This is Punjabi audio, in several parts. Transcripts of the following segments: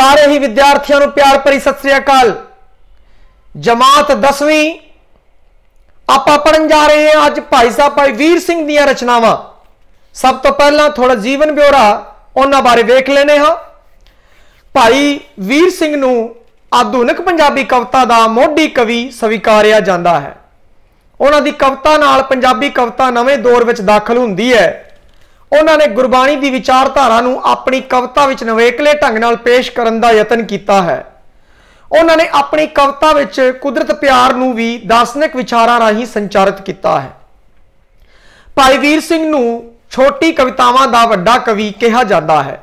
ਸਾਰੇ ਹੀ ਵਿਦਿਆਰਥੀਆਂ ਨੂੰ ਪਿਆਰ ਭਰੀ ਸਤਿ ਸ੍ਰੀ ਅਕਾਲ ਜਮਾਤ 10ਵੀਂ ਆਪਾਂ ਪੜਨ ਜਾ ਰਹੇ ਹਾਂ ਅੱਜ ਭਾਈ ਸਾਹਿਬ ਭਾਈ ਵੀਰ ਸਿੰਘ ਦੀਆਂ ਰਚਨਾਵਾਂ ਸਭ ਤੋਂ ਪਹਿਲਾਂ ਥੋੜਾ ਜੀਵਨ ਬਿਓਰਾ ਉਹਨਾਂ ਬਾਰੇ ਵੇਖ ਲੈਨੇ ਹਾਂ ਭਾਈ ਵੀਰ ਸਿੰਘ ਨੂੰ ਆਧੁਨਿਕ ਪੰਜਾਬੀ ਕਵਿਤਾ ਦਾ ਮੋਢੀ ਕਵੀ ਸਵੀਕਾਰਿਆ ਜਾਂਦਾ ਹੈ ਉਹਨਾਂ ਦੀ ਕਵਿਤਾ ਨਾਲ ਪੰਜਾਬੀ ਕਵਿਤਾ ਨਵੇਂ ਦੌਰ ਵਿੱਚ ਦਾਖਲ ਹੁੰਦੀ ਹੈ ਉਹਨਾਂ ਨੇ ਗੁਰਬਾਣੀ ਦੀ ਵਿਚਾਰਧਾਰਾ ਨੂੰ ਆਪਣੀ ਕਵਿਤਾ ਵਿੱਚ ਨਵੇਕਲੇ ਢੰਗ ਨਾਲ ਪੇਸ਼ ਕਰਨ ਦਾ ਯਤਨ ਕੀਤਾ ਹੈ ਉਹਨਾਂ ਨੇ ਆਪਣੀ ਕਵਿਤਾ ਵਿੱਚ ਕੁਦਰਤ ਪਿਆਰ ਨੂੰ ਵੀ ਦਾਰਸ਼ਨਿਕ ਵਿਚਾਰਾਂ ਰਾਹੀਂ ਸੰਚਾਰਿਤ ਕੀਤਾ ਹੈ ਭਾਈ ਵੀਰ ਸਿੰਘ ਨੂੰ ਛੋਟੀ ਕਵਿਤਾਵਾਂ ਦਾ ਵੱਡਾ ਕਵੀ ਕਿਹਾ ਜਾਂਦਾ ਹੈ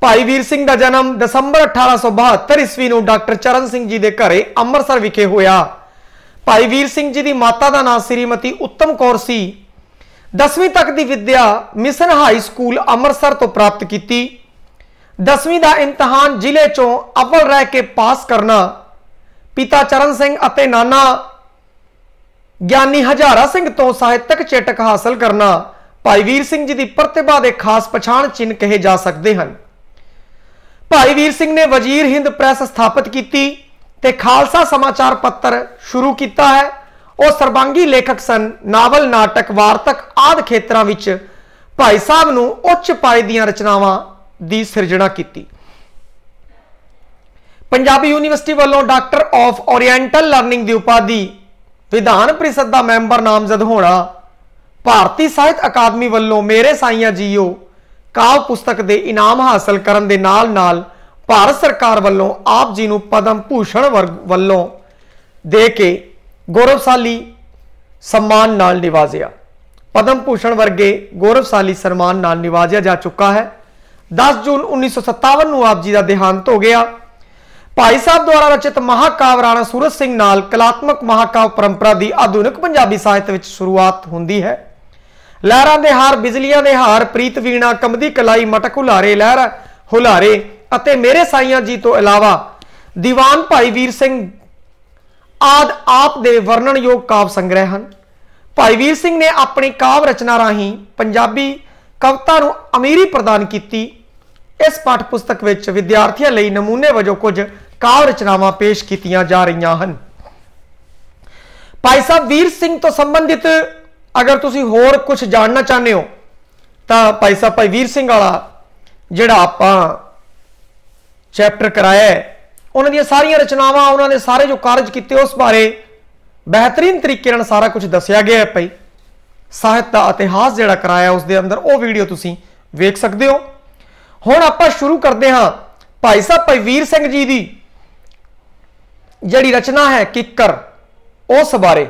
ਭਾਈ ਵੀਰ ਸਿੰਘ ਦਾ ਜਨਮ ਦਸੰਬਰ 1872 ਈਸਵੀ ਨੂੰ ਡਾਕਟਰ ਚਰਨ ਸਿੰਘ ਜੀ ਦੇ ਘਰੇ ਅੰਮ੍ਰਿਤਸਰ ਵਿਖੇ ਹੋਇਆ ਭਾਈ ਵੀਰ ਸਿੰਘ ਜੀ ਦੀ ਮਾਤਾ ਦਾ ਨਾਮ ਸ੍ਰੀਮਤੀ ਉੱਤਮ ਕੌਰ ਸੀ 10ਵੀਂ ਤੱਕ ਦੀ ਵਿੱਦਿਆ ਮਿਸ਼ਨ ਹਾਈ ਸਕੂਲ ਅੰਮ੍ਰਿਤਸਰ ਤੋਂ ਪ੍ਰਾਪਤ ਕੀਤੀ 10ਵੀਂ ਦਾ ਇਮਤਿਹਾਨ ਜ਼ਿਲ੍ਹੇ ਚੋਂ ਅਵਲ ਰਹਿ ਕੇ ਪਾਸ ਕਰਨਾ ਪਿਤਾ ਚਰਨ ਸਿੰਘ ਅਤੇ ਨਾਨਾ ਗਿਆਨੀ ਹਜ਼ਾਰਾ ਸਿੰਘ ਤੋਂ ਸਾਹਿਤਕ ਚੇਟਕ ਹਾਸਲ ਕਰਨਾ ਭਾਈ ਵੀਰ ਸਿੰਘ ਜੀ ਦੀ ਪ੍ਰਤਿਭਾ ਦੇ ਖਾਸ ਪਛਾਣ ਚਿੰਨ ਕਹੇ ਜਾ ਸਕਦੇ ਹਨ ਭਾਈ ਵੀਰ ਸਿੰਘ ਨੇ ਵਜ਼ੀਰ ਹਿੰਦ ਪ੍ਰੈਸ ਸਥਾਪਿਤ ਕੀਤੀ ਤੇ ਖਾਲਸਾ ਸਮਾਚਾਰ ਪੱਤਰ ਸ਼ੁਰੂ ਕੀਤਾ ਹੈ ਉਹ ਸਰਬੰਗੀ ਲੇਖਕ ਸਨ ਨਾਵਲ ਨਾਟਕ ਵਾਰਤਕ ਆਦ ਖੇਤਰਾਂ ਵਿੱਚ ਭਾਈ ਸਾਹਿਬ ਨੂੰ ਉੱਚ ਪਾਏ ਦੀਆਂ ਰਚਨਾਵਾਂ ਦੀ ਸਿਰਜਣਾ ਕੀਤੀ ਪੰਜਾਬੀ ਯੂਨੀਵਰਸਿਟੀ ਵੱਲੋਂ ਡਾਕਟਰ ਆਫ ਓਰੀਐਂਟਲ ਲਰਨਿੰਗ ਦੀ ਉਪਾਧੀ ਵਿਧਾਨ ਪ੍ਰੀਸ਼ਦ ਦਾ ਮੈਂਬਰ ਨਾਮਜ਼ਦ ਹੋਣਾ ਭਾਰਤੀ ਸਾਹਿਤ ਅਕਾਦਮੀ ਵੱਲੋਂ ਮੇਰੇ ਸਾਈਆਂ ਜੀਓ ਕਾਵ ਪੁਸਤਕ ਦੇ ਇਨਾਮ ਹਾਸਲ ਕਰਨ ਦੇ ਨਾਲ-ਨਾਲ ਭਾਰਤ ਸਰਕਾਰ ਵੱਲੋਂ ਆਪ ਜੀ ਨੂੰ ਪਦਮ ਭੂਸ਼ਣ ਵੱਲੋਂ ਦੇ ਕੇ ਗੌਰਵਸ਼ਾਲੀ ਸਨਮਾਨ ਨਾਲ ਨਿਵਾਜ਼ਿਆ ਪਦਮ ਭੂਸ਼ਣ ਵਰਗੇ ਗੌਰਵਸ਼ਾਲੀ ਸਨਮਾਨ ਨਾਲ ਨਿਵਾਜ਼ਿਆ ਜਾ ਚੁੱਕਾ ਹੈ 10 ਜੂਨ 1957 ਨੂੰ ਆਪ ਜੀ ਦਾ ਦੇਹਾਂਤ ਹੋ ਗਿਆ ਭਾਈ ਸਾਹਿਬ ਦੁਆਰਾ ਰਚਿਤ ਮਹਾਕਾਵ ਰਾਣਾ ਸੂਰਜ ਸਿੰਘ ਨਾਲ ਕਲਾਤਮਕ ਮਹਾਕਾਵ ਪਰੰਪਰਾ ਦੀ ਆਧੁਨਿਕ ਪੰਜਾਬੀ ਸਾਹਿਤ ਵਿੱਚ ਸ਼ੁਰੂਆਤ ਹੁੰਦੀ ਹੈ ਲਹਿਰਾਂ ਦੇ ਹਾਰ ਬਿਜਲੀਆਂ ਦੇ ਹਾਰ ਪ੍ਰੀਤ ਵੀਣਾ ਕੰਬਦੀ ਕਲਾਈ ਮਟਕ ਹੁਲਾਰੇ ਲਹਿਰ ਹੁਲਾਰੇ ਅਤੇ ਮੇਰੇ ਸਾਈਆਂ ਜੀ ਤੋਂ ਇਲਾਵਾ ਦੀਵਾਨ ਭਾਈ ਵੀਰ ਸਿੰਘ ਆਦ ਆਪ ਦੇ ਵਰਣਨਯੋਗ ਕਾਵ ਸੰਗ੍ਰਹਿ ਹਨ ਭਾਈ ਵੀਰ ਸਿੰਘ ਨੇ ਆਪਣੀ ਕਾਵ ਰਚਨਾ ਰਾਹੀਂ ਪੰਜਾਬੀ ਕਵਿਤਾ ਨੂੰ ਅਮੀਰੀ ਪ੍ਰਦਾਨ ਕੀਤੀ ਇਸ ਪਾਠ ਪੁਸਤਕ ਵਿੱਚ ਵਿਦਿਆਰਥੀਆਂ ਲਈ ਨਮੂਨੇ ਵਜੋਂ ਕੁਝ ਕਾਵ ਰਚਨਾਵਾਂ ਪੇਸ਼ ਕੀਤੀਆਂ ਜਾ ਰਹੀਆਂ ਹਨ ਭਾਈ ਸਾਹਿਬ ਵੀਰ ਸਿੰਘ ਤੋਂ ਸੰਬੰਧਿਤ ਅਗਰ ਤੁਸੀਂ ਹੋਰ ਕੁਝ ਜਾਣਨਾ ਚਾਹੁੰਦੇ ਹੋ ਤਾਂ ਭਾਈ ਸਾਹਿਬ ਭਾਈ ਵੀਰ ਸਿੰਘ ਵਾਲਾ ਜਿਹੜਾ ਆਪਾਂ ਚੈਪਟਰ ਕਰਾਇਆ ਹੈ ਉਹਨਾਂ ਦੀਆਂ ਸਾਰੀਆਂ ਰਚਨਾਵਾਂ ਉਹਨਾਂ ਨੇ ਸਾਰੇ ਜੋ ਕਾਰਜ ਕੀਤੇ ਉਸ ਬਾਰੇ ਬਿਹਤਰੀਨ ਤਰੀਕੇ ਨਾਲ ਸਾਰਾ ਕੁਝ ਦੱਸਿਆ ਗਿਆ ਹੈ ਭਾਈ ਸਾਹਿਤ ਦਾ ਇਤਿਹਾਸ ਜਿਹੜਾ ਕਰਾਇਆ ਉਸ ਦੇ ਅੰਦਰ ਉਹ ਵੀਡੀਓ ਤੁਸੀਂ ਵੇਖ ਸਕਦੇ ਹੋ ਹੁਣ ਆਪਾਂ ਸ਼ੁਰੂ ਕਰਦੇ ਹਾਂ ਭਾਈ ਸਾਹਿਬ ਭਾਈ ਵੀਰ ਸਿੰਘ ਜੀ ਦੀ ਜਿਹੜੀ ਰਚਨਾ ਹੈ ਕਿੱਕਰ ਉਸ ਬਾਰੇ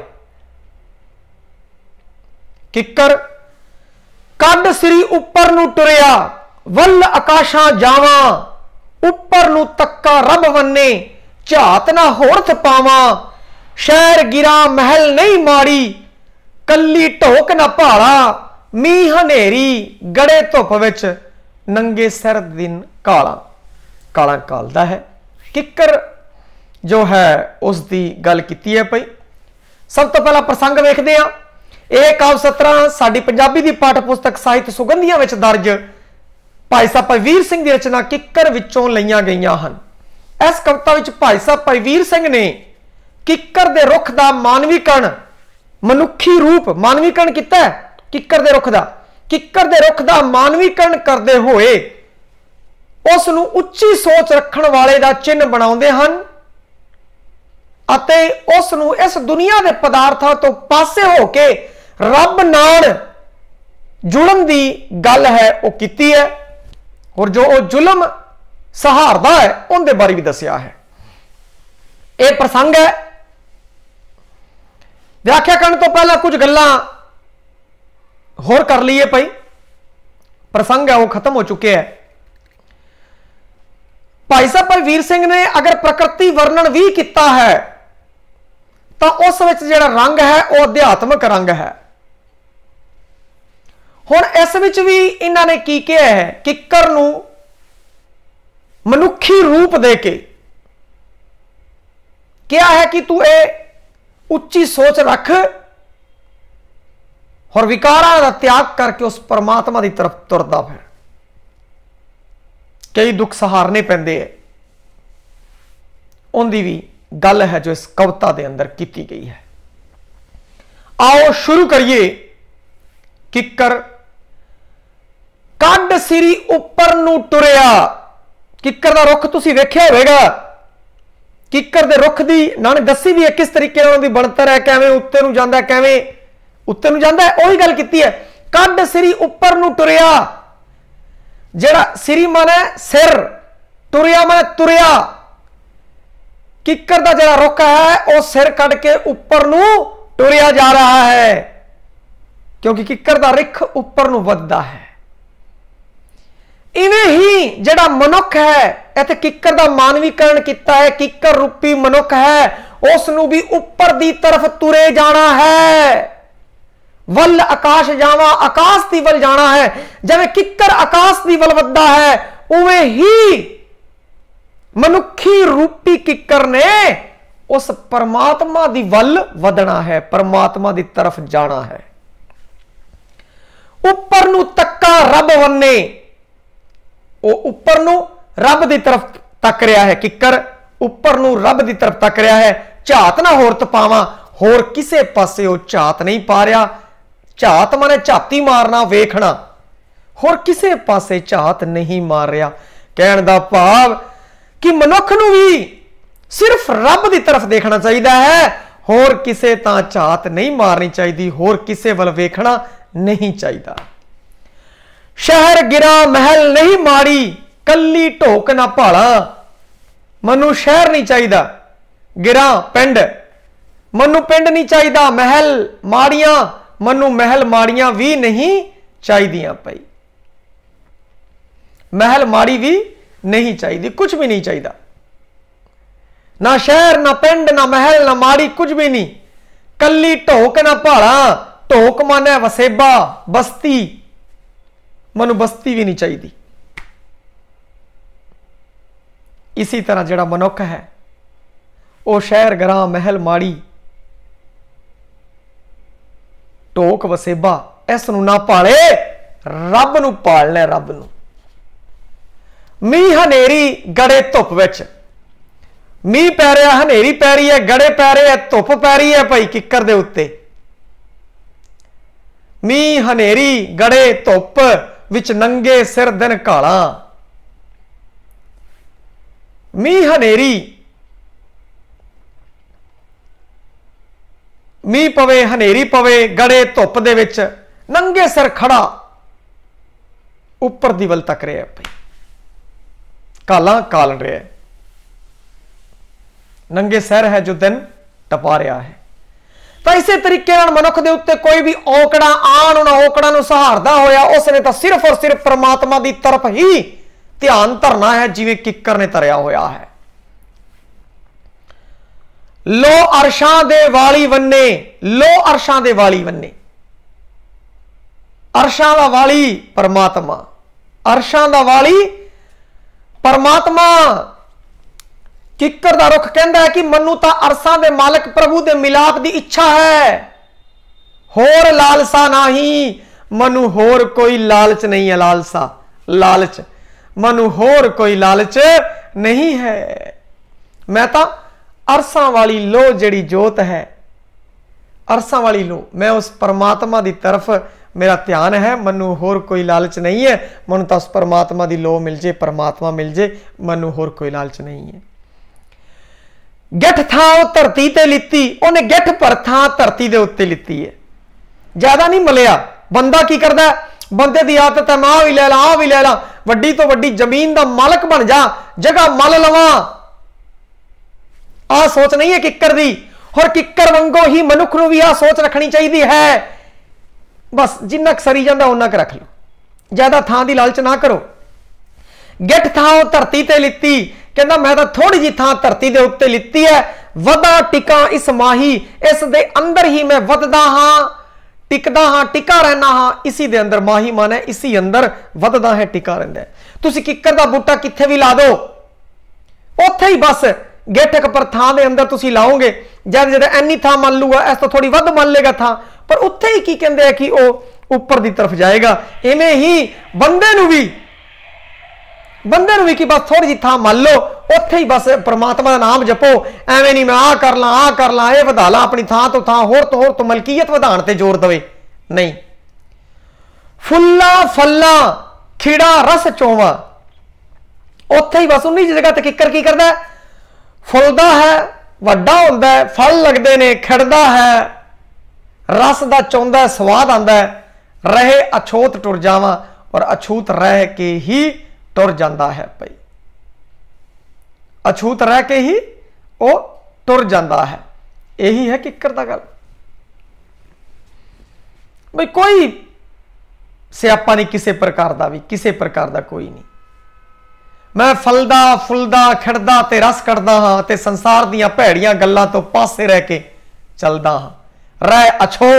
ਕਿੱਕਰ ਕੱਢ ਸ੍ਰੀ ਉੱਪਰ ਨੂੰ ਟੁਰਿਆ ਵੱਲ ਆਕਾਸ਼ਾਂ ਜਾਵਾਂ ਉੱਪਰ ਨੂੰ ਤੱਕਾ ਰੱਬ ਵੰਨੇ ਝਾਤ ਨਾ ਹੋਰ ਥਪਾਵਾਂ ਸ਼ਹਿਰ ਗਿਰਾ ਮਹਿਲ ਨਹੀਂ ਮਾੜੀ ਕੱਲੀ ਢੋਕ ਨਾ ਭਾਲਾ ਮੀਂਹ ਹਨੇਰੀ ਗੜੇ ਧੁੱਪ ਵਿੱਚ ਨੰਗੇ ਸਿਰ ਦਿਨ ਕਾਲਾ ਕਾਲਾ ਕਾਲਦਾ ਹੈ ਕਿੱਕਰ ਜੋ ਹੈ ਉਸ ਦੀ ਗੱਲ ਕੀਤੀ ਹੈ ਭਈ ਸਭ ਤੋਂ ਪਹਿਲਾਂ ਪ੍ਰਸੰਗ ਵੇਖਦੇ ਆ ਇਹ ਕਾਵ ਸਤਰਾਂ ਸਾਡੀ ਪੰਜਾਬੀ ਦੀ ਪਾਠ ਪੁਸਤਕ ਸਾਹਿਤ ਸੁਗੰਧੀਆਂ ਵਿੱਚ ਦਰਜ ਭਾਈ ਸਾਹਿਬ ਵੀਰ ਸਿੰਘ ਦੀ ਰਚਨਾ ਕਿੱਕਰ ਵਿੱਚੋਂ ਲਈਆਂ ਗਈਆਂ ਹਨ ਇਸ ਕਵਿਤਾ ਵਿੱਚ ਭਾਈ ਸਾਹਿਬ ਵੀਰ ਸਿੰਘ ਨੇ ਕਿੱਕਰ ਦੇ ਰੁੱਖ ਦਾ ਮਾਨਵੀਕਰਨ ਮਨੁੱਖੀ ਰੂਪ ਮਾਨਵੀਕਰਨ ਕੀਤਾ ਕਿੱਕਰ ਦੇ ਰੁੱਖ ਦਾ ਕਿੱਕਰ ਦੇ ਰੁੱਖ ਦਾ ਮਾਨਵੀਕਰਨ ਕਰਦੇ ਹੋਏ ਉਸ ਨੂੰ ਉੱਚੀ ਸੋਚ ਰੱਖਣ ਵਾਲੇ ਦਾ ਚਿੰਨ ਬਣਾਉਂਦੇ ਹਨ ਅਤੇ ਉਸ ਨੂੰ ਇਸ ਦੁਨੀਆ ਦੇ ਪਦਾਰਥਾਂ ਤੋਂ ਪਾਸੇ ਹੋ ਕੇ ਰੱਬ ਨਾਲ ਜੁੜਨ ਦੀ ਗੱਲ ਹੈ ਉਹ ਕੀਤੀ ਹੈ ਔਰ ਜੋ ਉਹ ਜ਼ੁਲਮ ਸਹਾਰਦਾ ਹੈ ਉਹਦੇ ਬਾਰੇ ਵੀ ਦੱਸਿਆ ਹੈ ਇਹ ਪ੍ਰਸੰਗ ਹੈ ਵਿਆਖਿਆ ਕਰਨ ਤੋਂ ਪਹਿਲਾਂ ਕੁਝ ਗੱਲਾਂ ਹੋਰ ਕਰ ਲਈਏ ਭਾਈ ਪ੍ਰਸੰਗ ਹੈ ਉਹ ਖਤਮ ਹੋ ਚੁੱਕਿਆ ਹੈ ਭਾਈ ਸਾਹਿਬ ਭਾਈ ਵੀਰ ਸਿੰਘ ਨੇ ਅਗਰ ਪ੍ਰਕਿਰਤੀ ਵਰਣਨ ਵੀ ਕੀਤਾ ਹੈ ਤਾਂ ਉਸ ਵਿੱਚ ਜਿਹੜਾ ਰੰਗ ਹੈ ਉਹ ਅਧਿਆਤਮਕ ਰੰਗ ਹੈ ਹੁਣ ਇਸ ਵਿੱਚ ਵੀ ਇਹਨਾਂ ਨੇ ਕੀ ਕਿਹਾ ਹੈ ਕਿੱਕਰ ਨੂੰ ਮਨੁੱਖੀ ਰੂਪ ਦੇ ਕੇ ਕਿਹਾ ਹੈ ਕਿ ਤੂੰ ਇਹ ਉੱਚੀ ਸੋਚ ਰੱਖ ਹੋਰ ਵਿਕਾਰਾਂ ਦਾ ਤਿਆਗ ਕਰਕੇ ਉਸ ਪਰਮਾਤਮਾ ਦੀ ਤਰਫ ਤੁਰਦਾ ਫਿਰ ਕਈ ਦੁੱਖ ਸਹਾਰਨੇ ਪੈਂਦੇ ਐ ਉਹਦੀ ਵੀ ਗੱਲ ਹੈ ਜੋ ਇਸ ਕਵਿਤਾ ਦੇ ਅੰਦਰ ਕੀਤੀ ਗਈ ਹੈ ਆਓ ਸ਼ੁਰੂ ਕਰੀਏ ਕਿੱਕਰ ਕੱਢ ਸਿਰੀ ਉੱਪਰ ਨੂੰ ਟੁਰਿਆ ਕਿੱਕਰ ਦਾ ਰੁੱਖ ਤੁਸੀਂ ਵੇਖਿਆ ਹੋਵੇਗਾ ਕਿੱਕਰ ਦੇ ਰੁੱਖ ਦੀ ਨਾਨ ਦੱਸੀ ਵੀ ਹੈ ਕਿਸ ਤਰੀਕੇ ਨਾਲ ਉਹਦੀ ਬਣਤਰ ਹੈ ਕਿਵੇਂ ਉੱਤੇ ਨੂੰ ਜਾਂਦਾ ਕਿਵੇਂ ਉੱਤੇ ਨੂੰ ਜਾਂਦਾ ਉਹੀ ਗੱਲ ਕੀਤੀ ਹੈ ਕੱਢ ਸਿਰੀ ਉੱਪਰ ਨੂੰ ਟੁਰਿਆ ਜਿਹੜਾ ਸਿਰੀ ਮਨ ਹੈ ਸਿਰ ਟੁਰਿਆ ਮਨ ਤੁਰਿਆ ਕਿੱਕਰ ਦਾ ਜਿਹੜਾ ਰੁੱਖ ਹੈ ਉਹ ਸਿਰ ਕੱਢ ਕੇ ਉੱਪਰ ਨੂੰ ਟੁਰਿਆ ਜਾ ਰਿਹਾ ਹੈ ਕਿਉਂਕਿ ਕਿੱਕਰ ਦਾ ਰਿਖ ਉੱਪਰ ਨੂੰ ਵੱਧਦਾ ਹੈ ਇਵੇਂ ਹੀ ਜਿਹੜਾ ਮਨੁੱਖ ਹੈ ਇੱਥੇ ਕਿੱਕਰ ਦਾ ਮਾਨਵੀਕਰਨ ਕੀਤਾ ਹੈ ਕਿੱਕਰ ਰੂਪੀ ਮਨੁੱਖ ਹੈ ਉਸ ਨੂੰ ਵੀ ਉੱਪਰ ਦੀ ਤਰਫ ਤੁਰੇ ਜਾਣਾ ਹੈ ਵੱਲ ਆਕਾਸ਼ ਜਾਵਾ ਆਕਾਸ਼ ਦੀ ਵੱਲ ਜਾਣਾ ਹੈ ਜਿਵੇਂ ਕਿੱਕਰ ਆਕਾਸ਼ ਦੀ ਵੱਲ ਵੱਧਦਾ ਹੈ ਉਵੇਂ ਹੀ ਮਨੁੱਖੀ ਰੂਪੀ ਕਿੱਕਰ ਨੇ ਉਸ ਪਰਮਾਤਮਾ ਦੀ ਵੱਲ ਵਧਣਾ ਹੈ ਪਰਮਾਤਮਾ ਦੀ ਤਰਫ ਜਾਣਾ ਹੈ ਉੱਪਰ ਨੂੰ ਤੱਕਾ ਰੱਬ ਵੰਨੇ ਉਹ ਉੱਪਰ ਨੂੰ ਰੱਬ ਦੀ ਤਰਫ ਤੱਕ ਰਿਹਾ ਹੈ ਕਿੱਕਰ ਉੱਪਰ ਨੂੰ ਰੱਬ ਦੀ ਤਰਫ ਤੱਕ ਰਿਹਾ ਹੈ ਝਾਤ ਨਾ ਹੋਰ ਤਪਾਵਾਂ ਹੋਰ ਕਿਸੇ ਪਾਸੇ ਉਹ ਝਾਤ ਨਹੀਂ ਪਾ ਰਿਹਾ ਝਾਤ ਮਨੇ ਝਾਤੀ ਮਾਰਨਾ ਵੇਖਣਾ ਹੋਰ ਕਿਸੇ ਪਾਸੇ ਝਾਤ ਨਹੀਂ ਮਾਰ ਰਿਹਾ ਕਹਿਣ ਦਾ ਭਾਵ ਕਿ ਮਨੁੱਖ ਨੂੰ ਵੀ ਸਿਰਫ ਰੱਬ ਦੀ ਤਰਫ ਦੇਖਣਾ ਚਾਹੀਦਾ ਹੈ ਹੋਰ ਕਿਸੇ ਤਾਂ ਝਾਤ ਨਹੀਂ ਮਾਰਨੀ ਚਾਹੀਦੀ ਹੋਰ ਕਿਸੇ ਵੱਲ ਵੇਖਣਾ ਨਹੀਂ ਚਾਹੀਦਾ ਸ਼ਹਿਰ ਗਿਰਾ ਮਹਿਲ ਨਹੀਂ ਮਾੜੀ ਕੱਲੀ ਢੋਕ ਨਾ ਭਾਲਾ ਮੈਨੂੰ ਸ਼ਹਿਰ ਨਹੀਂ ਚਾਹੀਦਾ ਗਿਰਾ ਪਿੰਡ ਮੈਨੂੰ ਪਿੰਡ ਨਹੀਂ ਚਾਹੀਦਾ ਮਹਿਲ ਮਾੜੀਆਂ ਮੈਨੂੰ ਮਹਿਲ ਮਾੜੀਆਂ ਵੀ ਨਹੀਂ ਚਾਹੀਦੀਆਂ ਭਾਈ ਮਹਿਲ ਮਾੜੀ ਵੀ ਨਹੀਂ ਚਾਹੀਦੀ ਕੁਝ ਵੀ ਨਹੀਂ ਚਾਹੀਦਾ ਨਾ ਸ਼ਹਿਰ ਨਾ ਪਿੰਡ ਨਾ ਮਹਿਲ ਨਾ ਮਾੜੀ ਕੁਝ ਵੀ ਨਹੀਂ ਕੱਲੀ ਢੋਕ ਨਾ ਭਾਲਾ ਢੋਕ ਮਾਨੇ ਵਸੇਬਾ ਬਸਤੀ ਬਸਤੀ ਵੀ ਨਹੀਂ ਚਾਹੀਦੀ ਇਸੇ ਤਰ੍ਹਾਂ ਜਿਹੜਾ ਮਨੁੱਖ ਹੈ ਉਹ ਸ਼ਹਿਰ ਗਰਾਮ ਮਹਿਲ ਮਾੜੀ ਟੋਕ ਵਸੇਬਾ ਇਸ ਨੂੰ ਨਾ ਪਾਲੇ ਰੱਬ ਨੂੰ ਪਾਲ ਲੈ ਰੱਬ ਨੂੰ ਮੀਂਹ ਹਨੇਰੀ ਗੜੇ ਧੁੱਪ ਵਿੱਚ ਮੀਂਹ ਪੈ ਰਿਹਾ ਹਨੇਰੀ ਪੈ ਰਹੀ ਹੈ ਗੜੇ ਪੈ ਰਹੇ ਹੈ ਧੁੱਪ ਪੈ ਰਹੀ ਹੈ ਭਾਈ ਕਿੱਕਰ ਦੇ ਉੱਤੇ ਮੀਂਹ ਹਨੇਰੀ ਗੜੇ ਧੁੱਪ ਵਿੱਚ ਨੰਗੇ ਸਿਰ ਦਿਨ ਕਾਲਾ ਮੀਂਹ ਹਨੇਰੀ ਮੀਂਹ ਪਵੇ ਹਨੇਰੀ ਪਵੇ ਗੜੇ ਧੁੱਪ ਦੇ ਵਿੱਚ ਨੰਗੇ ਸਿਰ ਖੜਾ ਉੱਪਰ ਦੀ ਵੱਲ ਤੱਕ ਰਿਹਾ ਭਈ ਕਾਲਾ ਕਾਲਣ ਰਿਹਾ ਨੰਗੇ ਸਿਰ ਹੈ ਜੋ ਦਿਨ ਟਪਾ ਰਿਹਾ ਹੈ ਤਾਂ ਇਸੇ ਤਰੀਕੇ ਨਾਲ ਮਨੁੱਖ ਦੇ ਉੱਤੇ ਕੋਈ ਵੀ ਔਕੜਾ ਆਣ ਉਹਨਾਂ ਔਕੜਾਂ ਨੂੰ ਸਹਾਰਦਾ ਹੋਇਆ ਉਸ ਨੇ ਤਾਂ ਸਿਰਫ ਔਰ ਸਿਰਫ ਪ੍ਰਮਾਤਮਾ ਦੀ ਤਰਫ ਹੀ ਧਿਆਨ ਧਰਨਾ ਹੈ ਜਿਵੇਂ ਕਿੱਕਰ ਨੇ ਤਰਿਆ ਹੋਇਆ ਹੈ ਲੋ ਅਰਸ਼ਾਂ ਦੇ ਵਾਲੀ ਵੰਨੇ ਲੋ ਅਰਸ਼ਾਂ ਦੇ ਵਾਲੀ ਵੰਨੇ ਅਰਸ਼ਾਂ ਦਾ ਵਾਲੀ ਪਰਮਾਤਮਾ ਅਰਸ਼ਾਂ ਦਾ ਵਾਲੀ ਪਰਮਾਤਮਾ ਕਿੱਕਰ ਦਾ ਰੁੱਖ ਕਹਿੰਦਾ ਹੈ ਕਿ ਮੰਨੂ ਤਾਂ ਅਰਸਾਂ ਦੇ ਮਾਲਕ ਪ੍ਰਭੂ ਦੇ ਮਿਲਾਪ ਦੀ ਇੱਛਾ ਹੈ ਹੋਰ ਲਾਲਸਾ ਨਹੀਂ ਮਨੂੰ ਹੋਰ ਕੋਈ ਲਾਲਚ ਨਹੀਂ ਹੈ ਲਾਲਸਾ ਲਾਲਚ ਮਨੂੰ ਹੋਰ ਕੋਈ ਲਾਲਚ ਨਹੀਂ ਹੈ ਮੈਂ ਤਾਂ ਅਰਸਾਂ ਵਾਲੀ ਲੋ ਜਿਹੜੀ ਜੋਤ ਹੈ ਅਰਸਾਂ ਵਾਲੀ ਲੋ ਮੈਂ ਉਸ ਪਰਮਾਤਮਾ ਦੀ ਤਰਫ ਮੇਰਾ ਧਿਆਨ ਹੈ ਮੈਨੂੰ ਹੋਰ ਕੋਈ ਲਾਲਚ ਨਹੀਂ ਹੈ ਮੈਨੂੰ ਤਾਂ ਉਸ ਪਰਮਾਤਮਾ ਦੀ ਲੋ ਮਿਲ ਜੇ ਪਰਮਾਤਮਾ ਮਿਲ ਜੇ ਮੈਨੂੰ ਹੋਰ ਕੋਈ ਲਾਲਚ ਨਹੀਂ ਹੈ ਗਿੱਠ ਥਾਂ ਉਹ ਧਰਤੀ ਤੇ ਲਿੱਤੀ ਉਹਨੇ ਗਿੱਠ ਪਰ ਥਾਂ ਧਰਤੀ ਦੇ ਉੱਤੇ ਲਿੱਤੀ ਹੈ ਜਿਆਦਾ ਨਹੀਂ ਮਲਿਆ ਬੰਦਾ ਕੀ ਕਰਦਾ ਬੰਦੇ ਦੀ ਆਦਤ ਹੈ ਮਾਂ ਵੀ ਲੈ ਲਾ ਆ ਵੀ ਲੈ ਲਾ ਵੱਡੀ ਤੋਂ ਵੱਡੀ ਜ਼ਮੀਨ ਦਾ ਮਾਲਕ ਬਣ ਜਾ ਜਗ੍ਹਾ ਮਲ ਲਵਾ ਆ ਸੋਚ ਨਹੀਂ ਹੈ ਕਿੱਕਰ ਦੀ ਹੋਰ ਕਿੱਕਰ ਵਾਂਗੋ ਹੀ ਮਨੁੱਖ ਨੂੰ ਵੀ ਆ ਸੋਚ ਰੱਖਣੀ ਚਾਹੀਦੀ ਹੈ ਬਸ ਜਿੰਨਾ ਸਰੀ ਜਾਂਦਾ ਉਹਨਾਂ ਕ ਰੱਖ ਲਓ ਜਿਆਦਾ ਥਾਂ ਦੀ ਲਾਲਚ ਨਾ ਕਰੋ ਗਿੱਠ ਥਾਂ ਉਹ ਧਰਤੀ ਤੇ ਲਿੱਤੀ ਕਹਿੰਦਾ ਮੈਂ ਤਾਂ ਥੋੜੀ ਜੀ ਥਾਂ ਧਰਤੀ ਦੇ ਉੱਤੇ ਲਿੱਤੀ ਹੈ ਵਦਾ ਟਿਕਾ ਇਸ ਮਾਹੀ ਇਸ ਦੇ ਅੰਦਰ ਹੀ ਮੈਂ ਵਧਦਾ ਹਾਂ ਟਿਕਦਾ ਹਾਂ ਟਿਕਾ ਰਹਿਣਾ ਹਾਂ ਇਸੀ ਦੇ ਅੰਦਰ ਮਾਹੀ ਮਨ ਹੈ ਇਸੀ ਅੰਦਰ ਵਧਦਾ ਹੈ ਟਿਕਾ ਰਹਿੰਦਾ ਤੁਸੀਂ ਕਿੱਕਰ ਦਾ ਬੂਟਾ ਕਿੱਥੇ ਵੀ ਲਾ ਦਿਓ ਉੱਥੇ ਹੀ ਬਸ ਗੇਟਕ ਪਰ ਥਾਂ ਦੇ ਅੰਦਰ ਤੁਸੀਂ ਲਾਓਗੇ ਜਦ ਜਦ ਐਨੀ ਥਾਂ ਮੰਨ ਲੂਗਾ ਇਸ ਤੋਂ ਥੋੜੀ ਵੱਧ ਮੰਨ ਲੇਗਾ ਥਾਂ ਪਰ ਉੱਥੇ ਹੀ ਕੀ ਕਹਿੰਦੇ ਆ ਕਿ ਉਹ ਉੱਪਰ ਦੀ ਤਰਫ ਜਾਏਗਾ ਇਵੇਂ ਹੀ ਬੰਦੇ ਨੂੰ ਵੀ ਬੰਦੇ ਨੂੰ ਵੀ ਕਿ ਬਸ ਥੋੜੀ ਜਿਹੀ ਥਾਂ ਮੰਨ ਲਓ ਉੱਥੇ ਹੀ ਬਸ ਪ੍ਰਮਾਤਮਾ ਦਾ ਨਾਮ ਜਪੋ ਐਵੇਂ ਨਹੀਂ ਮੈਂ ਆ ਕਰ ਲਾਂ ਆ ਕਰ ਲਾਂ ਇਹ ਵਧਾ ਲਾਂ ਆਪਣੀ ਥਾਂ ਤੋਂ ਥਾਂ ਹੋਰ ਤੋਂ ਹੋਰ ਤੋਂ ਮਲਕੀਅਤ ਵਧਾਣ ਤੇ ਜ਼ੋਰ ਦਵੇ ਨਹੀਂ ਫੁੱਲਾ ਫੱਲਾ ਖਿੜਾ ਰਸ ਚੋਵਾ ਉੱਥੇ ਹੀ ਬਸ ਉਨੀ ਜਗ੍ਹਾ ਤੇ ਕਿੱਕਰ ਕੀ ਕਰਦਾ ਫੁੱਲਦਾ ਹੈ ਵੱਡਾ ਹੁੰਦਾ ਹੈ ਫਲ ਲੱਗਦੇ ਨੇ ਖਿੜਦਾ ਹੈ ਰਸ ਦਾ ਚੌਂਦਾ ਸਵਾਦ ਆਂਦਾ ਰਹੇ ਅਛੋਤ ਟੁਰ ਜਾਵਾਂ ਔਰ ਅਛੂਤ ਰਹਿ ਕੇ ਹੀ ਤੁਰ ਜਾਂਦਾ ਹੈ ਭਾਈ ਅਛੂਤ ਰਹਿ ਕੇ ਹੀ ਉਹ ਤੁਰ ਜਾਂਦਾ ਹੈ ਇਹੀ ਹੈ ਕਿੱਕਰ ਦਾ ਗੱਲ ਭਈ ਕੋਈ ਸਿਆਪਾ ਨਹੀਂ ਕਿਸੇ ਪ੍ਰਕਾਰ ਦਾ ਵੀ ਕਿਸੇ ਪ੍ਰਕਾਰ ਦਾ ਕੋਈ ਨਹੀਂ ਮੈਂ ਫਲਦਾ ਫੁਲਦਾ ਖੜਦਾ ਤੇ ਰਸ ਕੱਢਦਾ ਹਾਂ ਤੇ ਸੰਸਾਰ ਦੀਆਂ ਭੈੜੀਆਂ ਗੱਲਾਂ ਤੋਂ ਪਾਸੇ ਰਹਿ ਕੇ ਚੱਲਦਾ ਹਾਂ ਰਹਿ ਅਛੋ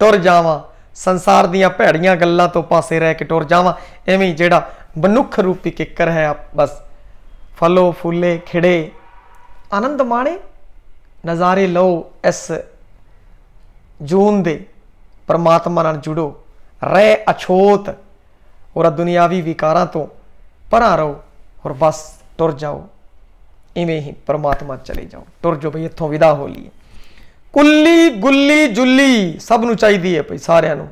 ਟੁਰ ਜਾਵਾਂ ਸੰਸਾਰ ਦੀਆਂ ਭੈੜੀਆਂ ਗੱਲਾਂ ਤੋਂ ਪਾਸੇ ਰਹਿ ਕੇ ਟੁਰ ਜਾਵਾਂ ਐਵੇਂ ਜਿਹੜਾ ਮਨੁੱਖ ਰੂਪੀ ਕਿੱਕਰ ਹੈ ਆਪ ਬਸ ਫਲੋ ਫੁੱਲੇ ਖਿੜੇ ਆਨੰਦ ਮਾਣੇ ਨਜ਼ਾਰੇ ਲਓ ਇਸ ਜੂਨ ਦੇ ਪਰਮਾਤਮਾ ਨਾਲ ਜੁੜੋ ਰਹਿ ਅਛੋਤ ਔਰ ਦੁਨੀਆਵੀ ਵਿਕਾਰਾਂ ਤੋਂ ਪਰਾਂ ਰਹੋ ਔਰ ਬਸ ਟੁਰ ਜਾਓ ਇਵੇਂ ਹੀ ਪਰਮਾਤਮਾ ਚਲੇ ਜਾਓ ਟੁਰ ਜੋ ਭਈ ਇੱਥੋਂ ਵਿਦਾ ਹੋ ਲਈਏ ਕੁੱਲੀ ਗੁੱਲੀ ਜੁੱਲੀ ਸਭ ਨੂੰ ਚਾਹੀਦੀ ਹੈ ਭਈ ਸਾਰਿਆਂ ਨੂੰ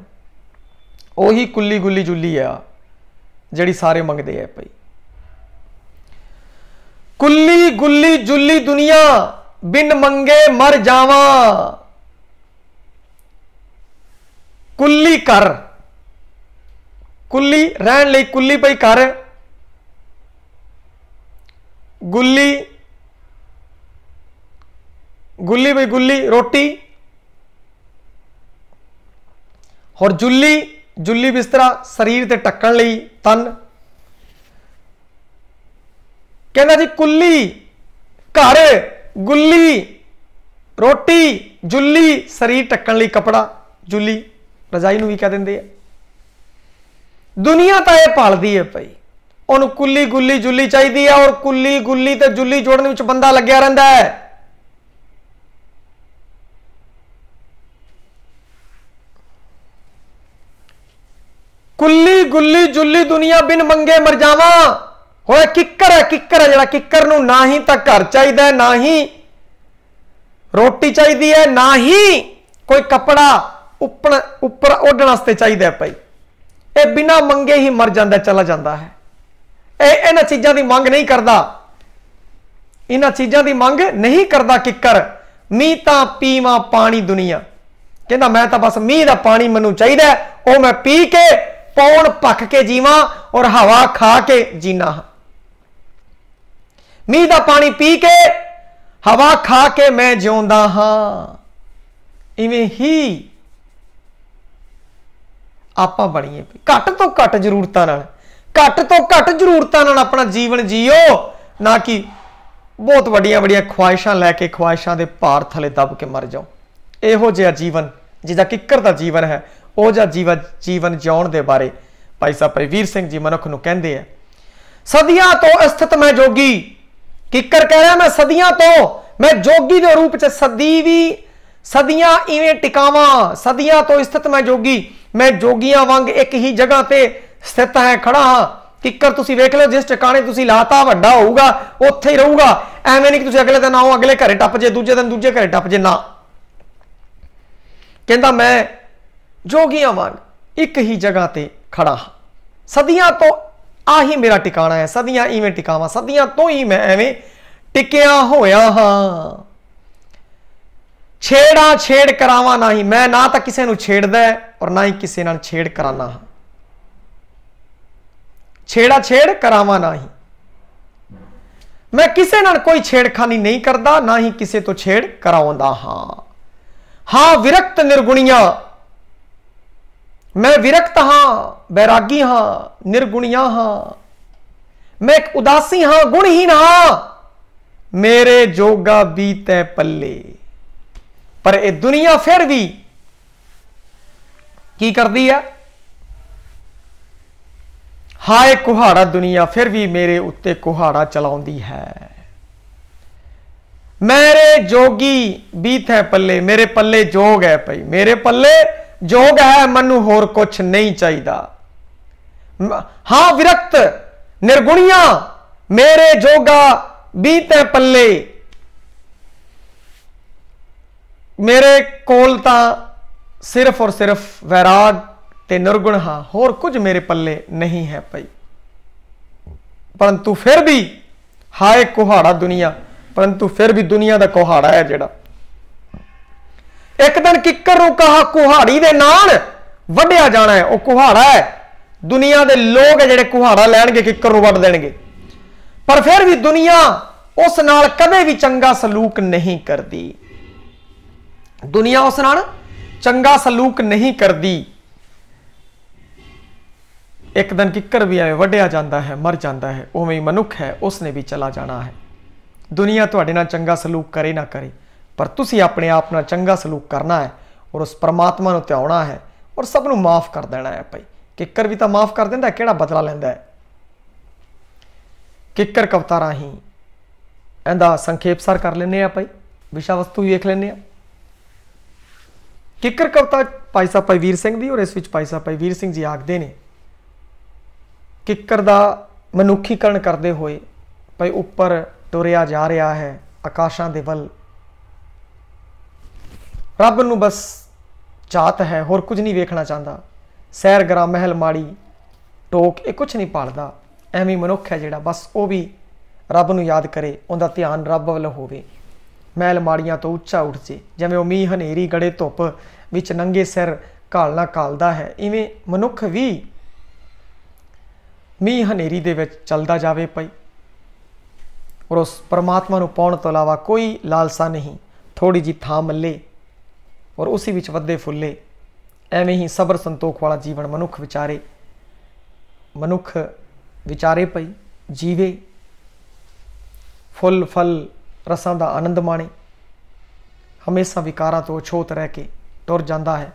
ਉਹੀ ਕੁੱਲੀ ਗੁੱਲੀ ਜੁੱਲੀ ਆ ਜਿਹੜੀ ਸਾਰੇ ਮੰਗਦੇ ਆ ਭਾਈ ਕੁੱਲੀ ਗੁੱਲੀ ਜੁੱਲੀ ਦੁਨੀਆ ਬਿਨ ਮੰਗੇ ਮਰ ਜਾਵਾਂ ਕੁੱਲੀ ਕਰ ਕੁੱਲੀ ਰਹਿਣ ਲਈ ਕੁੱਲੀ ਪਈ ਕਰ ਗੁੱਲੀ ਗੁੱਲੀ ਬਈ ਗੁੱਲੀ ਰੋਟੀ ਹੋਰ ਜੁੱਲੀ ਜੁੱਲੀ ਬਿਸਤਰਾ ਸਰੀਰ ਤੇ ਟੱਕਣ ਲਈ ਤਨ ਕਹਿੰਦਾ ਜੀ ਕੁੱਲੀ ਘਰ ਗੁੱਲੀ ਰੋਟੀ ਜੁੱਲੀ ਸਰੀਰ ਟੱਕਣ ਲਈ ਕਪੜਾ ਜੁੱਲੀ ਰਜਾਈ ਨੂੰ ਵੀ ਕਹਿ ਦਿੰਦੇ ਆ ਦੁਨੀਆ ਤਾਂ ਇਹ ਭਾਲਦੀ ਹੈ ਭਾਈ ਉਹਨੂੰ ਕੁੱਲੀ ਗੁੱਲੀ ਜੁੱਲੀ ਚਾਹੀਦੀ ਆ ਔਰ ਕੁੱਲੀ ਗੁੱਲੀ ਤੇ ਜੁੱਲੀ ਜੋੜਨ ਵਿੱਚ ਬੰਦਾ ਲੱਗਿਆ ਰਹਿੰਦਾ ਹੈ ਕੁੱਲੀ ਗੁੱਲੀ ਜੁੱਲੀ ਦੁਨੀਆ ਬਿਨ ਮੰਗੇ ਮਰ ਜਾਵਾਂ ਹੋਏ ਕਿੱਕਰ ਹੈ ਕਿੱਕਰ ਹੈ ਜਿਹੜਾ ਕਿੱਕਰ ਨੂੰ ਨਾ ਹੀ ਤਾਂ ਘਰ ਚਾਹੀਦਾ ਨਾ ਹੀ ਰੋਟੀ ਚਾਹੀਦੀ ਹੈ ਨਾ ਹੀ ਕੋਈ ਕਪੜਾ ਉੱਪਰ ਉੱਪਰ ਉੱਡਣ ਵਾਸਤੇ ਚਾਹੀਦਾ ਭਾਈ ਇਹ ਬਿਨਾ ਮੰਗੇ ਹੀ ਮਰ ਜਾਂਦਾ ਚਲਾ ਜਾਂਦਾ ਹੈ ਇਹ ਇਹਨਾਂ ਚੀਜ਼ਾਂ ਦੀ ਮੰਗ ਨਹੀਂ ਕਰਦਾ ਇਹਨਾਂ ਚੀਜ਼ਾਂ ਦੀ ਮੰਗ ਨਹੀਂ ਕਰਦਾ ਕਿੱਕਰ ਮੀਂਹ ਤਾਂ ਪੀਵਾ ਪਾਣੀ ਦੁਨੀਆ ਕਹਿੰਦਾ ਮੈਂ ਤਾਂ ਬਸ ਮੀਂਹ ਦਾ ਪਾਣੀ ਮੈਨੂੰ ਚਾਹੀਦਾ ਉਹ ਮੈਂ ਪੀ ਕੇ ਪੌਣ ਪੱਕ ਕੇ ਜੀਵਾਂ ਔਰ ਹਵਾ ਖਾ ਕੇ ਜੀਣਾ ਹਾਂ ਮੀਂਹ ਦਾ ਪਾਣੀ ਪੀ ਕੇ ਹਵਾ ਖਾ ਕੇ ਮੈਂ ਜਿਉਂਦਾ ਹਾਂ ਇਵੇਂ ਹੀ ਆਪਾਂ ਬਣੀਏ ਘੱਟ ਤੋਂ ਘੱਟ ਜ਼ਰੂਰਤਾਂ ਨਾਲ ਘੱਟ ਤੋਂ ਘੱਟ ਜ਼ਰੂਰਤਾਂ ਨਾਲ ਆਪਣਾ ਜੀਵਨ ਜੀਓ ਨਾ ਕਿ ਬਹੁਤ ਵੱਡੀਆਂ ਵੱਡੀਆਂ ਖੁਆਇਸ਼ਾਂ ਲੈ ਕੇ ਖੁਆਇਸ਼ਾਂ ਦੇ ਭਾਰ ਥਲੇ ਦਬ ਕੇ ਮਰ ਜਾਓ ਇਹੋ ਜਿਹਾ ਜੀਵਨ ਜਿਹਦਾ ਕਿੱਕਰ ਦਾ ਜੀਵਨ ਹੈ ਪੋਜਾ ਜੀਵਨ ਜੀਵਨ ਜਿਉਣ ਦੇ ਬਾਰੇ ਭਾਈ ਸਾਹਿਬ ਭਾਈ ਵੀਰ ਸਿੰਘ ਜੀ ਮਨੁੱਖ ਨੂੰ ਕਹਿੰਦੇ ਆ ਸਦੀਆਂ ਤੋਂ ਸਥਿਤ ਮੈਂ ਜੋਗੀ ਕਿੱਕਰ ਕਹਿ ਰਿਹਾ ਮੈਂ ਸਦੀਆਂ ਤੋਂ ਮੈਂ ਜੋਗੀ ਦੇ ਰੂਪ ਚ ਸਦੀ ਵੀ ਸਦੀਆਂ ਇਵੇਂ ਟਿਕਾਵਾਂ ਸਦੀਆਂ ਤੋਂ ਸਥਿਤ ਮੈਂ ਜੋਗੀ ਮੈਂ ਜੋਗੀਆਂ ਵਾਂਗ ਇੱਕ ਹੀ ਜਗ੍ਹਾ ਤੇ ਸਥਿਤ ਹੈ ਖੜਾ ਹਾਂ ਕਿੱਕਰ ਤੁਸੀਂ ਵੇਖ ਲਓ ਜਿਸ ਟਿਕਾਣੇ ਤੁਸੀਂ ਲਾਤਾ ਵੱਡਾ ਹੋਊਗਾ ਉੱਥੇ ਹੀ ਰਹੂਗਾ ਐਵੇਂ ਨਹੀਂ ਕਿ ਤੁਸੀਂ ਅਗਲੇ ਦਿਨ ਆਓ ਅਗਲੇ ਘਰੇ ਟੱਪ ਜੇ ਦੂਜੇ ਦਿਨ ਦੂਜੇ ਘਰੇ ਟੱਪ ਜੇ ਨਾ ਕਹਿੰਦਾ ਮੈਂ ਜੋਗੀਆਂ ਵਾਂਗ ਇੱਕ ਹੀ ਜਗ੍ਹਾ ਤੇ ਖੜਾ ਹਾਂ ਸਦੀਆਂ ਤੋਂ ਆਹੀ ਮੇਰਾ ਟਿਕਾਣਾ ਹੈ ਸਦੀਆਂ ਇਵੇਂ ਟਿਕਾਵਾਂ ਸਦੀਆਂ ਤੋਂ ਹੀ ਮੈਂ ਐਵੇਂ ਟਿਕਿਆ ਹੋਇਆ ਹਾਂ ਛੇੜਾ ਛੇੜ ਕਰਾਵਾ ਨਹੀਂ ਮੈਂ ਨਾ ਤਾਂ ਕਿਸੇ ਨੂੰ ਛੇੜਦਾ ਔਰ ਨਾ ਹੀ ਕਿਸੇ ਨਾਲ ਛੇੜ ਕਰਾਨਾ ਹਾਂ ਛੇੜਾ ਛੇੜ ਕਰਾਵਾ ਨਹੀਂ ਮੈਂ ਕਿਸੇ ਨਾਲ ਕੋਈ ਛੇੜਖਾਨੀ ਨਹੀਂ ਕਰਦਾ ਨਾ ਹੀ ਕਿਸੇ ਤੋਂ ਛੇੜ ਕਰਾਉਂਦਾ ਹਾਂ ਹਾਂ ਵਿਰਕਤ ਨਿਰਗੁਣੀਆਂ ਮੈਂ ਵਿਰਕਤ ਹਾਂ ਬੈਰਾਗੀ ਹਾਂ ਨਿਰਗੁਣਿਆ ਹਾਂ ਮੈਂ ਇੱਕ ਉਦਾਸੀ ਹਾਂ ਗੁਣਹੀਨ ਹਾਂ ਮੇਰੇ ਜੋਗਾ ਬੀਤੇ ਪੱਲੇ ਪਰ ਇਹ ਦੁਨੀਆ ਫਿਰ ਵੀ ਕੀ ਕਰਦੀ ਆ ਹਾਏ ਕੁਹਾੜਾ ਦੁਨੀਆ ਫਿਰ ਵੀ ਮੇਰੇ ਉੱਤੇ ਕੁਹਾੜਾ ਚਲਾਉਂਦੀ ਹੈ ਮੇਰੇ ਜੋਗੀ ਬੀਤੇ ਪੱਲੇ ਮੇਰੇ ਪੱਲੇ ਜੋਗ ਹੈ ਭਈ ਮੇਰੇ ਪੱਲੇ ਜੋਗ ਹੈ ਮਨ ਨੂੰ ਹੋਰ ਕੁਝ ਨਹੀਂ ਚਾਹੀਦਾ ਹਾਂ ਵਿਰਕਤ ਨਿਰਗੁਣੀਆਂ ਮੇਰੇ ਜੋਗਾ ਬੀਤੇ ਪੱਲੇ ਮੇਰੇ ਕੋਲ ਤਾਂ ਸਿਰਫ ਔਰ ਸਿਰਫ ਵੈਰਾਗ ਤੇ ਨਿਰਗੁਣ ਹਾਂ ਹੋਰ ਕੁਝ ਮੇਰੇ ਪੱਲੇ ਨਹੀਂ ਹੈ ਭਾਈ ਪਰੰਤੂ ਫਿਰ ਵੀ ਹਾਏ ਕੁਹਾੜਾ ਦੁਨੀਆ ਪਰੰਤੂ ਫਿਰ ਵੀ ਦੁਨੀਆ ਦਾ ਕੁਹਾੜਾ ਹੈ ਜਿਹੜਾ ਇੱਕ ਦਿਨ ਕਿੱਕਰ ਨੂੰ ਕਹਾ ਕੁਹਾੜੀ ਦੇ ਨਾਲ ਵੱਢਿਆ ਜਾਣਾ ਹੈ ਉਹ ਕੁਹਾੜਾ ਹੈ ਦੁਨੀਆ ਦੇ ਲੋਕ ਜਿਹੜੇ ਕੁਹਾੜਾ ਲੈਣਗੇ ਕਿੱਕਰ ਨੂੰ ਵੱਢ ਦੇਣਗੇ ਪਰ ਫਿਰ ਵੀ ਦੁਨੀਆ ਉਸ ਨਾਲ ਕਦੇ ਵੀ ਚੰਗਾ ਸਲੂਕ ਨਹੀਂ ਕਰਦੀ ਦੁਨੀਆ ਉਸ ਨਾਲ ਚੰਗਾ ਸਲੂਕ ਨਹੀਂ ਕਰਦੀ ਇੱਕ ਦਿਨ ਕਿੱਕਰ ਵੀ ਐਵੇਂ ਵੱਢਿਆ ਜਾਂਦਾ ਹੈ ਮਰ ਜਾਂਦਾ ਹੈ ਉਵੇਂ ਹੀ ਮਨੁੱਖ ਹੈ ਉਸਨੇ ਵੀ ਚਲਾ ਜਾਣਾ ਹੈ ਦੁਨੀਆ ਤੁਹਾਡੇ ਨਾਲ ਚੰਗਾ ਸਲੂਕ ਕਰੇ ਨਾ ਕਰੇ ਪਰ ਤੁਸੀਂ ਆਪਣੇ ਆਪ ਨਾਲ ਚੰਗਾ ਸਲੂਕ ਕਰਨਾ ਹੈ ਔਰ ਉਸ ਪਰਮਾਤਮਾ ਨੂੰ ਧਿਆਉਣਾ ਹੈ ਔਰ ਸਭ ਨੂੰ ਮਾਫ ਕਰ ਦੇਣਾ ਹੈ ਭਾਈ ਕਿੱਕਰ ਵੀ ਤਾਂ ਮਾਫ ਕਰ ਦਿੰਦਾ ਕਿਹੜਾ ਬਦਲਾ ਲੈਂਦਾ ਹੈ ਕਿੱਕਰ ਕਵਤਾ ਰਾਹੀਂ ਇਹਦਾ ਸੰਖੇਪਸਰ ਕਰ ਲੈਨੇ ਆ ਭਾਈ ਵਿਸ਼ਾ ਵਸਤੂ ਵੇਖ ਲੈਨੇ ਆ ਕਿੱਕਰ ਕਵਤਾ ਭਾਈ ਸਾਹਿਬ ਭਾਈ ਵੀਰ ਸਿੰਘ ਦੀ ਔਰ ਇਸ ਵਿੱਚ ਭਾਈ ਸਾਹਿਬ ਭਾਈ ਵੀਰ ਸਿੰਘ ਜੀ ਆਖਦੇ ਨੇ ਕਿੱਕਰ ਦਾ ਮਨੁੱਖੀਕਰਨ ਕਰਦੇ ਹੋਏ ਭਾਈ ਉੱਪਰ ਟੁਰਿਆ ਜਾ ਰਿਹਾ ਹੈ ਆਕਾਸ਼ਾਂ ਦੇ ਵੱਲ ਰੱਬ ਨੂੰ ਬਸ ਚਾਹਤ ਹੈ ਹੋਰ ਕੁਝ ਨਹੀਂ ਵੇਖਣਾ ਚਾਹੁੰਦਾ ਸੈਰ ਗਰਾ ਮਹਿਲ ਮਾੜੀ ਟੋਕ ਇਹ ਕੁਝ ਨਹੀਂ ਪਾਲਦਾ ਐਵੇਂ ਮਨੁੱਖ ਹੈ ਜਿਹੜਾ ਬਸ ਉਹ ਵੀ ਰੱਬ ਨੂੰ ਯਾਦ ਕਰੇ ਉਹਦਾ ਧਿਆਨ ਰੱਬ ਵੱਲ ਹੋਵੇ ਮਹਿਲ ਮਾੜੀਆਂ ਤੋਂ ਉੱਚਾ ਉੱਠ ਜੇ ਜਿਵੇਂ ਉਹ ਮੀਂਹ ਹਨੇਰੀ ਗੜੇ ਧੁੱਪ ਵਿੱਚ ਨੰਗੇ ਸਿਰ ਘਾਲਣਾ ਕਾਲਦਾ ਹੈ ਇਵੇਂ ਮਨੁੱਖ ਵੀ ਮੀਂਹ ਹਨੇਰੀ ਦੇ ਵਿੱਚ ਚੱਲਦਾ ਜਾਵੇ ਪਈ ਔਰ ਉਸ ਪਰਮਾਤਮਾ ਨੂੰ ਪਾਉਣ ਤੋਂ ਇਲਾਵਾ ਕੋਈ ਲਾਲਸਾ ਨਹੀਂ ਥੋੜੀ ਜੀ ਥਾਂ ਮੱਲੇ ਔਰ ਉਸੇ ਵਿੱਚ ਵੱਧੇ ਫੁੱਲੇ ਐਵੇਂ ਹੀ ਸਬਰ ਸੰਤੋਖ ਵਾਲਾ ਜੀਵਨ ਮਨੁੱਖ ਵਿਚਾਰੇ ਮਨੁੱਖ ਵਿਚਾਰੇ ਪਈ ਜੀਵੇ ਫੁੱਲ ਫਲ ਰਸਾਂ ਦਾ ਆਨੰਦ ਮਾਣੇ ਹਮੇਸ਼ਾ ਵਿਕਾਰਾਂ ਤੋਂ ਛੋਤ ਰਹਿ ਕੇ ਟੁਰ ਜਾਂਦਾ ਹੈ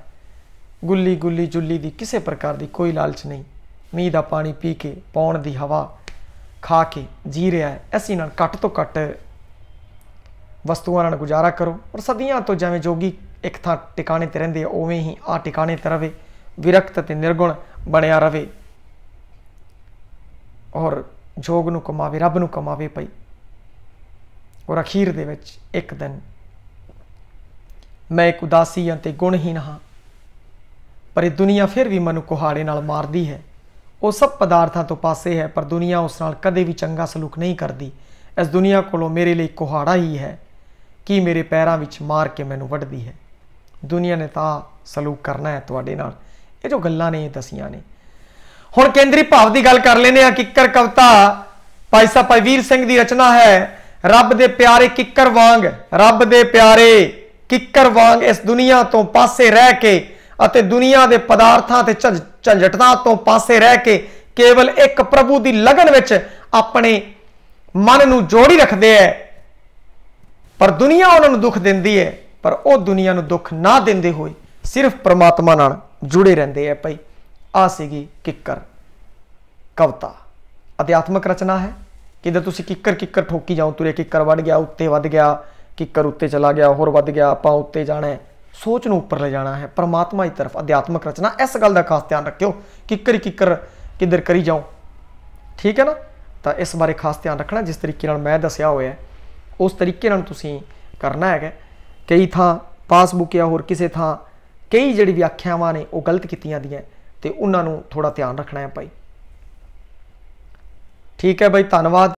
ਗੁੱਲੀ ਗੁੱਲੀ ਜੁੱਲੀ ਦੀ ਕਿਸੇ ਪ੍ਰਕਾਰ ਦੀ ਕੋਈ ਲਾਲਚ ਨਹੀਂ ਮੀਂਹ ਦਾ ਪਾਣੀ ਪੀ ਕੇ ਪੌਣ ਦੀ ਹਵਾ ਖਾ ਕੇ ਜੀ ਰਿਹਾ ਹੈ ਅਸੀਂ ਨਾਲ ਘੱਟ ਤੋਂ ਘੱਟ ਵਸਤੂਆਂ ਨਾਲ ਗੁਜ਼ਾਰਾ ਕਰੋ ਔਰ ਸਦੀਆਂ ਤੋਂ ਜਿਵੇਂ ਜੋਗੀ ਇੱਕ ਥਾਂ ਟਿਕਾਣੇ ਤੇ ਰਹਿੰਦੇ ਉਵੇਂ ਹੀ ਆ ਟਿਕਾਣੇ ਤੇ ਰਵੇ ਵਿਰਕਤ ਤੇ ਨਿਰਗੁਣ ਬਣਿਆ ਰਵੇ ਔਰ ਜੋਗ ਨੂੰ ਕਮਾਵੇ ਰੱਬ ਨੂੰ ਕਮਾਵੇ ਪਈ ਔਰ ਅਖੀਰ ਦੇ ਵਿੱਚ ਇੱਕ ਦਿਨ ਮੈਂ ਇੱਕ ਉਦਾਸੀ ਅਤੇ ਗੁਣਹੀਨ ਹਾਂ ਪਰ ਇਹ ਦੁਨੀਆ ਫਿਰ ਵੀ ਮੈਨੂੰ ਕੁਹਾੜੇ ਨਾਲ ਮਾਰਦੀ ਹੈ ਉਹ ਸਭ ਪਦਾਰਥਾਂ ਤੋਂ ਪਾਸੇ ਹੈ ਪਰ ਦੁਨੀਆ ਉਸ ਨਾਲ ਕਦੇ ਵੀ ਚੰਗਾ ਸਲੂਕ ਨਹੀਂ ਕਰਦੀ ਇਸ ਦੁਨੀਆ ਕੋਲੋਂ ਮੇਰੇ ਲਈ ਕੁਹਾੜਾ ਹੀ ਹੈ ਕੀ ਮੇਰੇ ਪੈਰਾਂ ਵਿੱਚ ਮਾਰ ਕੇ ਮੈਨੂੰ ਵੱਢਦੀ ਹੈ ਦੁਨੀਆ ਨੇ ਤਾਂ ਸਲੂਕ ਕਰਨਾ ਹੈ ਤੁਹਾਡੇ ਨਾਲ ਇਹ ਜੋ ਗੱਲਾਂ ਨੇ ਦਸੀਆਂ ਨੇ ਹੁਣ ਕੇਂਦਰੀ ਭਾਵ ਦੀ ਗੱਲ ਕਰ ਲੈਨੇ ਆ ਕਿੱਕਰ ਕਵਤਾ ਭਾਈ ਸਾਹਿਬ ਭਾਈ ਵੀਰ ਸਿੰਘ ਦੀ ਰਚਨਾ ਹੈ ਰੱਬ ਦੇ ਪਿਆਰੇ ਕਿੱਕਰ ਵਾਂਗ ਰੱਬ ਦੇ ਪਿਆਰੇ ਕਿੱਕਰ ਵਾਂਗ ਇਸ ਦੁਨੀਆ ਤੋਂ ਪਾਸੇ ਰਹਿ ਕੇ ਅਤੇ ਦੁਨੀਆ ਦੇ ਪਦਾਰਥਾਂ ਤੇ ਝੰਝਟਾਂ ਤੋਂ ਪਾਸੇ ਰਹਿ ਕੇ ਕੇਵਲ ਇੱਕ ਪ੍ਰਭੂ ਦੀ ਲਗਨ ਵਿੱਚ ਆਪਣੇ ਮਨ ਨੂੰ ਜੋੜੀ ਰੱਖਦੇ ਐ ਪਰ ਦੁਨੀਆ ਉਹਨਾਂ ਨੂੰ ਦੁੱਖ ਦਿੰਦੀ ਹੈ ਪਰ ਉਹ ਦੁਨੀਆ ਨੂੰ ਦੁੱਖ ਨਾ ਦਿੰਦੇ ਹੋਏ ਸਿਰਫ ਪ੍ਰਮਾਤਮਾ ਨਾਲ ਜੁੜੇ ਰਹਿੰਦੇ ਆ ਭਾਈ ਆ ਸੀਗੀ ਕਿੱਕਰ ਕਵਤਾ ਅਧਿਆਤਮਕ ਰਚਨਾ ਹੈ ਕਿਦਰ ਤੁਸੀਂ ਕਿੱਕਰ ਕਿੱਕਰ ਠੋਕੀ ਜਾਓ ਤੁਰੇ ਕਿੱਕਰ ਵੱਧ ਗਿਆ ਉੱਤੇ ਵੱਧ ਗਿਆ ਕਿੱਕਰ ਉੱਤੇ ਚਲਾ ਗਿਆ ਹੋਰ ਵੱਧ ਗਿਆ ਆਪਾਂ ਉੱਤੇ ਜਾਣਾ ਹੈ ਸੋਚ ਨੂੰ ਉੱਪਰ ਲੈ ਜਾਣਾ ਹੈ ਪਰਮਾਤਮਾ ਦੀ ਤਰਫ ਅਧਿਆਤਮਕ ਰਚਨਾ ਇਸ ਗੱਲ ਦਾ ਖਾਸ ਧਿਆਨ ਰੱਖਿਓ ਕਿੱਕਰ ਕਿੱਕਰ ਕਿੱਧਰ ਕਰੀ ਜਾਓ ਠੀਕ ਹੈ ਨਾ ਤਾਂ ਇਸ ਬਾਰੇ ਖਾਸ ਧਿਆਨ ਰੱਖਣਾ ਜਿਸ ਤਰੀਕੇ ਨਾਲ ਮੈਂ ਦੱਸਿਆ ਹੋਇਆ ਉਸ ਤਰੀਕੇ ਨਾਲ ਤੁਸੀਂ ਕਰਨਾ ਹੈਗਾ ਕਈ ਥਾਂ ਪਾਸਬੁੱਕ ਜਾਂ ਹੋਰ ਕਿਸੇ ਥਾਂ ਕਈ ਜਿਹੜੀ ਵਿਆਖਿਆਵਾਂ ਨੇ ਉਹ ਗਲਤ ਕੀਤੀਆਂ ਦੀਆਂ ਤੇ ਉਹਨਾਂ ਨੂੰ ਥੋੜਾ ਧਿਆਨ ਰੱਖਣਾ ਹੈ ਭਾਈ ਠੀਕ ਹੈ ਭਾਈ ਧੰਨਵਾਦ